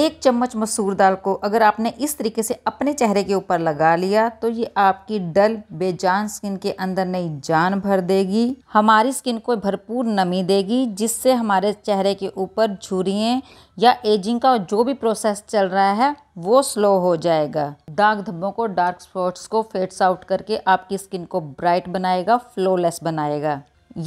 एक चम्मच मसूर दाल को अगर आपने इस तरीके से अपने चेहरे के ऊपर लगा लिया तो ये आपकी डल बेजान स्किन के अंदर नई जान भर देगी हमारी स्किन को भरपूर नमी देगी जिससे हमारे चेहरे के ऊपर झुरिये या एजिंग का जो भी प्रोसेस चल रहा है वो स्लो हो जाएगा दाग धब्बों को डार्क स्पॉट्स को फेड्स आउट करके आपकी स्किन को ब्राइट बनाएगा फ्लोलेस बनाएगा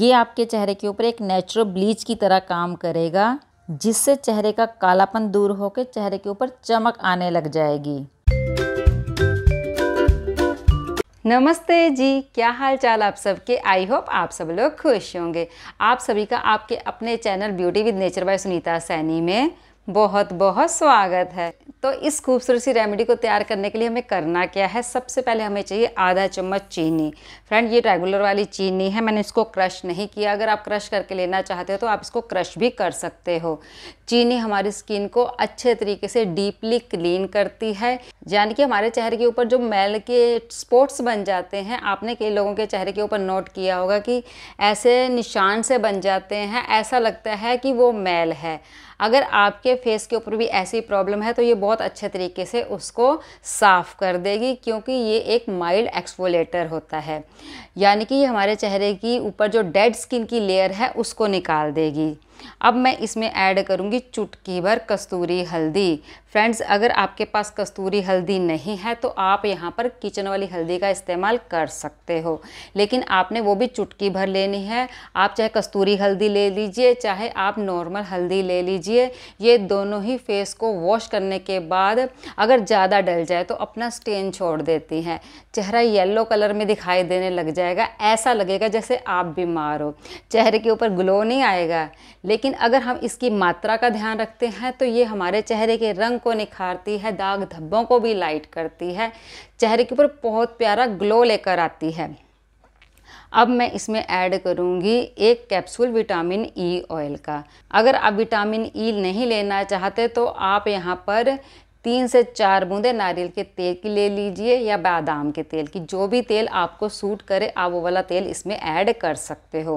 ये आपके चेहरे के ऊपर एक नेचुरल ब्लीच की तरह काम करेगा जिससे चेहरे का कालापन दूर होकर चेहरे के ऊपर चमक आने लग जाएगी नमस्ते जी क्या हाल चाल आप सबके आई होप आप सब लोग खुश होंगे आप सभी का आपके अपने channel beauty with nature by Sunita Saini में बहुत बहुत स्वागत है तो इस खूबसूरत सी रेमेडी को तैयार करने के लिए हमें करना क्या है सबसे पहले हमें चाहिए आधा चम्मच चीनी फ्रेंड ये रेगुलर वाली चीनी है मैंने इसको क्रश नहीं किया अगर आप क्रश करके लेना चाहते हो तो आप इसको क्रश भी कर सकते हो चीनी हमारी स्किन को अच्छे तरीके से डीपली क्लीन करती है यानी कि हमारे चेहरे के ऊपर जो मैल के स्पॉट्स बन जाते हैं आपने कई लोगों के चेहरे के ऊपर नोट किया होगा कि ऐसे निशान से बन जाते हैं ऐसा लगता है कि वो मैल है अगर आपके फेस के ऊपर भी ऐसी प्रॉब्लम है तो ये बहुत अच्छे तरीके से उसको साफ़ कर देगी क्योंकि ये एक माइल्ड एक्सफोलेटर होता है यानी कि ये हमारे चेहरे की ऊपर जो डेड स्किन की लेयर है उसको निकाल देगी अब मैं इसमें ऐड करूँगी चुटकी भर कस्तूरी हल्दी फ्रेंड्स अगर आपके पास कस्तूरी हल्दी नहीं है तो आप यहाँ पर किचन वाली हल्दी का इस्तेमाल कर सकते हो लेकिन आपने वो भी चुटकी भर लेनी है आप चाहे कस्तूरी हल्दी ले लीजिए चाहे आप नॉर्मल हल्दी ले लीजिए ये दोनों ही फेस को वॉश करने के बाद अगर ज़्यादा डल जाए तो अपना स्टेन छोड़ देती हैं चेहरा येल्लो कलर में दिखाई देने लग जाएगा ऐसा लगेगा जैसे आप बीमार हो चेहरे के ऊपर ग्लो नहीं आएगा लेकिन लेकिन अगर हम इसकी मात्रा का ध्यान रखते हैं तो ये हमारे चेहरे के रंग को निखारती है दाग धब्बों को भी लाइट करती है चेहरे के ऊपर बहुत प्यारा ग्लो लेकर आती है अब मैं इसमें ऐड करूंगी एक कैप्सूल विटामिन ई ऑयल का अगर आप विटामिन ई e नहीं लेना चाहते तो आप यहाँ पर तीन से चार बूंदे नारियल के तेल की ले लीजिए या बादाम के तेल की जो भी तेल आपको सूट करे आप वो वाला तेल इसमें ऐड कर सकते हो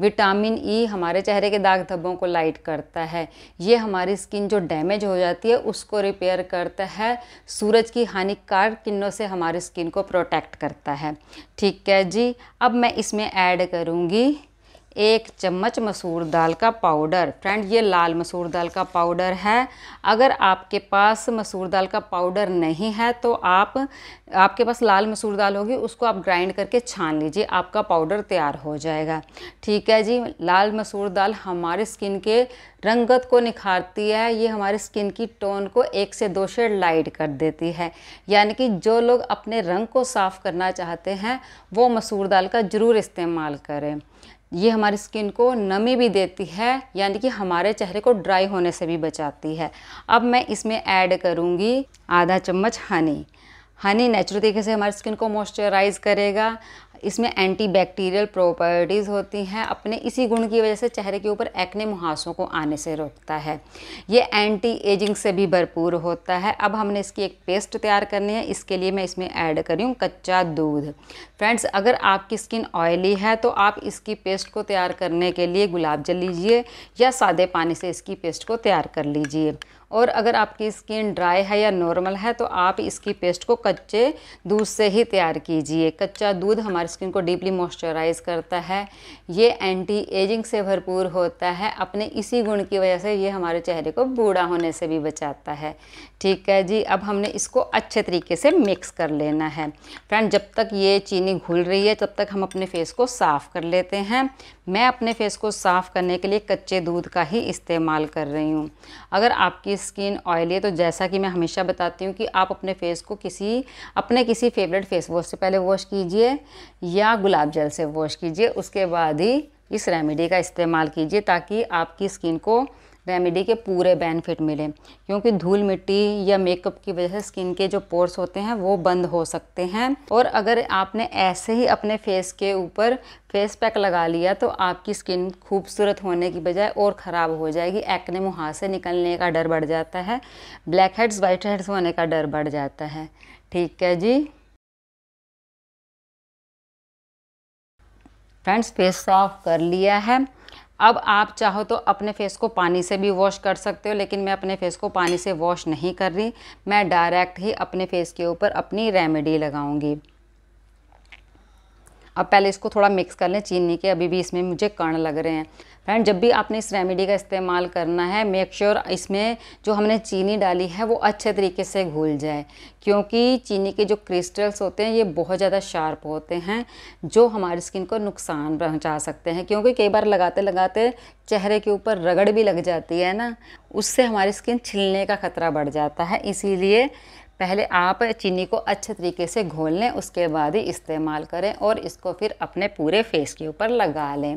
विटामिन ई e हमारे चेहरे के दाग धब्बों को लाइट करता है ये हमारी स्किन जो डैमेज हो जाती है उसको रिपेयर करता है सूरज की हानिकारक किन्नों से हमारी स्किन को प्रोटेक्ट करता है ठीक है जी अब मैं इसमें ऐड करूँगी एक चम्मच मसूर दाल का पाउडर फ्रेंड ये लाल मसूर दाल का पाउडर है अगर आपके पास मसूर दाल का पाउडर नहीं है तो आप आपके पास लाल मसूर दाल होगी उसको आप ग्राइंड करके छान लीजिए आपका पाउडर तैयार हो जाएगा ठीक है जी लाल मसूर दाल हमारे स्किन के रंगत को निखारती है ये हमारे स्किन की टोन को एक से दो शेड लाइट कर देती है यानी कि जो लोग अपने रंग को साफ़ करना चाहते हैं वो मसूर दाल का ज़रूर इस्तेमाल करें ये हमारी स्किन को नमी भी देती है यानी कि हमारे चेहरे को ड्राई होने से भी बचाती है अब मैं इसमें ऐड करूँगी आधा चम्मच हनी हनी नेचुरल तरीके से हमारी स्किन को मॉइस्चराइज करेगा इसमें एंटी बैक्टीरियल प्रॉपर्टीज़ होती हैं अपने इसी गुण की वजह से चेहरे के ऊपर एक्ने मुहासों को आने से रोकता है ये एंटी एजिंग से भी भरपूर होता है अब हमने इसकी एक पेस्ट तैयार करनी है इसके लिए मैं इसमें ऐड करी हूँ कच्चा दूध फ्रेंड्स अगर आपकी स्किन ऑयली है तो आप इसकी पेस्ट को तैयार करने के लिए गुलाब जल लीजिए या सादे पानी से इसकी पेस्ट को तैयार कर लीजिए और अगर आपकी स्किन ड्राई है या नॉर्मल है तो आप इसकी पेस्ट को कच्चे दूध से ही तैयार कीजिए कच्चा दूध हमारी स्किन को डीपली मॉइस्चराइज करता है ये एंटी एजिंग से भरपूर होता है अपने इसी गुण की वजह से ये हमारे चेहरे को बूढ़ा होने से भी बचाता है ठीक है जी अब हमने इसको अच्छे तरीके से मिक्स कर लेना है फ्रेंड जब तक ये चीनी घुल रही है तब तक हम अपने फेस को साफ़ कर लेते हैं मैं अपने फेस को साफ़ करने के लिए कच्चे दूध का ही इस्तेमाल कर रही हूँ अगर आपकी स्किन ऑयली है तो जैसा कि मैं हमेशा बताती हूँ कि आप अपने फेस को किसी अपने किसी फेवरेट फेस वॉश से पहले वॉश कीजिए या गुलाब जल से वॉश कीजिए उसके बाद ही इस रेमेडी का इस्तेमाल कीजिए ताकि आपकी स्किन को रेमेडी के पूरे बेनिफिट मिले क्योंकि धूल मिट्टी या मेकअप की वजह से स्किन के जो पोर्स होते हैं वो बंद हो सकते हैं और अगर आपने ऐसे ही अपने फेस के ऊपर फेस पैक लगा लिया तो आपकी स्किन खूबसूरत होने की बजाय और ख़राब हो जाएगी एक्ने मुँह से निकलने का डर बढ़ जाता है ब्लैक हेड्स वाइट हेड्स होने का डर बढ़ जाता है ठीक है जी फ्रेंड्स फेस साफ कर लिया है अब आप चाहो तो अपने फेस को पानी से भी वॉश कर सकते हो लेकिन मैं अपने फेस को पानी से वॉश नहीं कर रही मैं डायरेक्ट ही अपने फेस के ऊपर अपनी रेमेडी लगाऊंगी अब पहले इसको थोड़ा मिक्स कर लें चीनी के अभी भी इसमें मुझे कण लग रहे हैं फ्रेंड जब भी आपने इस रेमेडी का इस्तेमाल करना है मेक श्योर sure इसमें जो हमने चीनी डाली है वो अच्छे तरीके से घुल जाए क्योंकि चीनी के जो क्रिस्टल्स होते हैं ये बहुत ज़्यादा शार्प होते हैं जो हमारी स्किन को नुकसान पहुँचा सकते हैं क्योंकि कई बार लगाते लगाते चेहरे के ऊपर रगड़ भी लग जाती है ना उससे हमारी स्किन छिलने का खतरा बढ़ जाता है इसीलिए पहले आप चीनी को अच्छे तरीके से घोल लें उसके बाद ही इस्तेमाल करें और इसको फिर अपने पूरे फेस के ऊपर लगा लें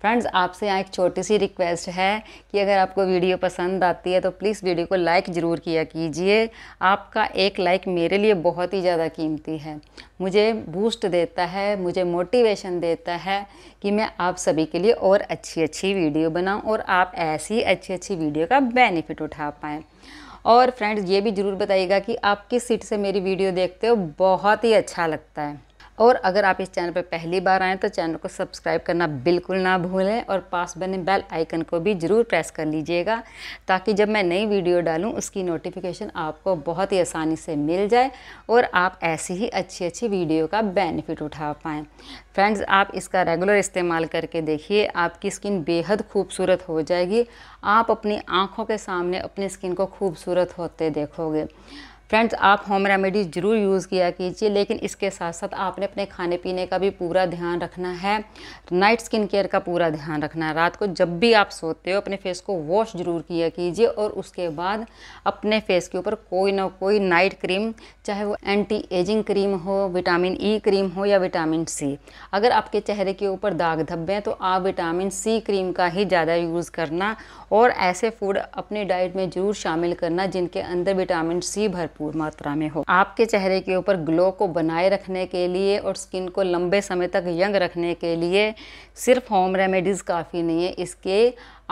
फ्रेंड्स आपसे यहाँ एक छोटी सी रिक्वेस्ट है कि अगर आपको वीडियो पसंद आती है तो प्लीज़ वीडियो को लाइक ज़रूर किया कीजिए आपका एक लाइक मेरे लिए बहुत ही ज़्यादा कीमती है मुझे बूस्ट देता है मुझे मोटिवेशन देता है कि मैं आप सभी के लिए और अच्छी अच्छी वीडियो बनाऊँ और आप ऐसी अच्छी अच्छी वीडियो का बेनिफिट उठा पाएँ और फ्रेंड्स ये भी ज़रूर बताइएगा कि आप किस सीट से मेरी वीडियो देखते हो बहुत ही अच्छा लगता है और अगर आप इस चैनल पर पहली बार आएँ तो चैनल को सब्सक्राइब करना बिल्कुल ना भूलें और पास बने बेल आइकन को भी ज़रूर प्रेस कर लीजिएगा ताकि जब मैं नई वीडियो डालूँ उसकी नोटिफिकेशन आपको बहुत ही आसानी से मिल जाए और आप ऐसी ही अच्छी अच्छी वीडियो का बेनिफिट उठा पाएँ फ्रेंड्स आप इसका रेगुलर इस्तेमाल करके देखिए आपकी स्किन बेहद खूबसूरत हो जाएगी आप अपनी आँखों के सामने अपनी स्किन को खूबसूरत होते देखोगे फ्रेंड्स आप होम रेमेडीज़ ज़रूर यूज़ किया कीजिए लेकिन इसके साथ साथ आपने अपने खाने पीने का भी पूरा ध्यान रखना है नाइट स्किन केयर का पूरा ध्यान रखना है रात को जब भी आप सोते हो अपने फेस को वॉश ज़रूर किया कीजिए और उसके बाद अपने फेस के ऊपर कोई ना कोई नाइट क्रीम चाहे वो एंटी एजिंग क्रीम हो विटामिन ई e क्रीम हो या विटामिन सी अगर आपके चेहरे के ऊपर दाग धब्बे हैं तो आप विटामिन सी क्रीम का ही ज़्यादा यूज़ करना और ऐसे फूड अपनी डाइट में ज़रूर शामिल करना जिनके अंदर विटामिन सी भरपूर भरपूर मात्रा में हो आपके चेहरे के ऊपर ग्लो को बनाए रखने के लिए और स्किन को लंबे समय तक यंग रखने के लिए सिर्फ होम रेमेडीज़ काफ़ी नहीं है इसके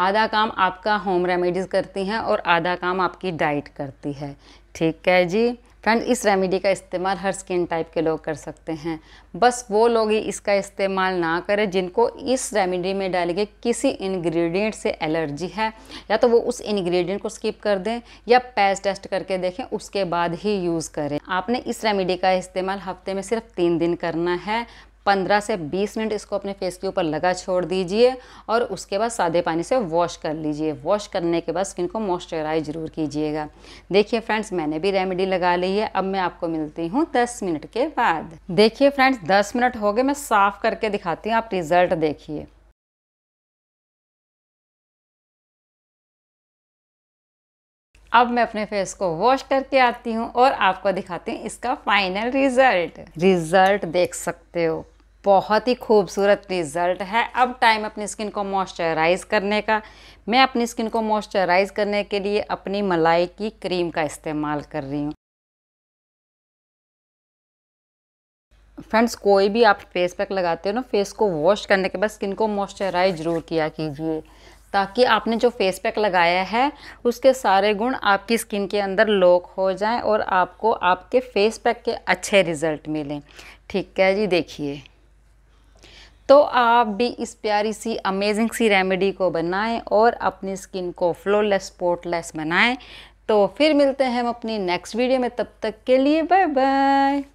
आधा काम आपका होम रेमेडीज़ करती हैं और आधा काम आपकी डाइट करती है ठीक है जी फ्रेंड इस रेमेडी का इस्तेमाल हर स्किन टाइप के लोग कर सकते हैं बस वो लोग ही इसका इस्तेमाल ना करें जिनको इस रेमेडी में डाले गए किसी इंग्रेडिएंट से एलर्जी है या तो वो उस इंग्रेडिएंट को स्किप कर दें या पैस टेस्ट करके देखें उसके बाद ही यूज़ करें आपने इस रेमेडी का इस्तेमाल हफ्ते में सिर्फ तीन दिन करना है 15 से 20 मिनट इसको अपने फेस के ऊपर लगा छोड़ दीजिए और उसके बाद सादे पानी से वॉश कर लीजिए वॉश करने के बाद स्किन को मॉइस्चराइज जरूर कीजिएगा देखिए फ्रेंड्स मैंने भी रेमेडी लगा ली है अब मैं आपको मिलती हूँ दस मिनट के बाद देखिए फ्रेंड्स दस मिनट हो गए मैं साफ करके दिखाती हूँ आप रिजल्ट देखिए अब मैं अपने फेस को वॉश करके आती हूँ और आपको दिखाती हूँ इसका फाइनल रिजल्ट रिजल्ट देख सकते हो बहुत ही खूबसूरत रिज़ल्ट है अब टाइम अपनी स्किन को मॉइस्चराइज़ करने का मैं अपनी स्किन को मॉइस्चराइज़ करने के लिए अपनी मलाई की क्रीम का इस्तेमाल कर रही हूँ फ्रेंड्स कोई भी आप फेस पैक लगाते हो ना फेस को वॉश करने के बाद स्किन को मॉइस्चराइज ज़रूर किया कीजिए ताकि आपने जो फेस पैक लगाया है उसके सारे गुण आपकी स्किन के अंदर लॉक हो जाएं और आपको आपके फेस पैक के अच्छे रिज़ल्ट मिलें ठीक है जी देखिए तो आप भी इस प्यारी सी अमेजिंग सी रेमेडी को बनाएं और अपनी स्किन को फ्लोलेस पोर्टलेस बनाएं तो फिर मिलते हैं हम अपनी नेक्स्ट वीडियो में तब तक के लिए बाय बाय